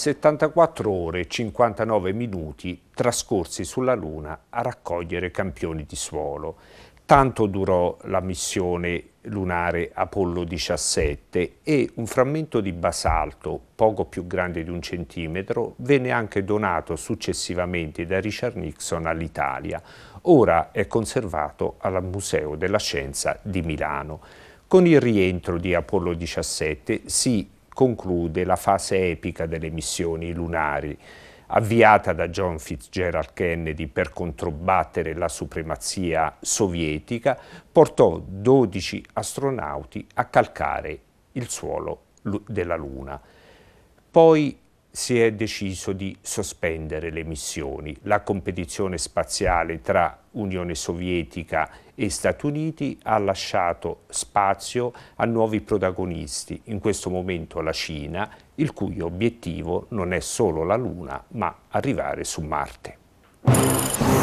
74 ore e 59 minuti trascorsi sulla Luna a raccogliere campioni di suolo. Tanto durò la missione lunare Apollo 17 e un frammento di basalto, poco più grande di un centimetro, venne anche donato successivamente da Richard Nixon all'Italia. Ora è conservato al Museo della Scienza di Milano. Con il rientro di Apollo 17 si conclude la fase epica delle missioni lunari, avviata da John Fitzgerald Kennedy per controbattere la supremazia sovietica, portò 12 astronauti a calcare il suolo della Luna. Poi si è deciso di sospendere le missioni. La competizione spaziale tra Unione Sovietica e Stati Uniti ha lasciato spazio a nuovi protagonisti, in questo momento la Cina, il cui obiettivo non è solo la Luna, ma arrivare su Marte.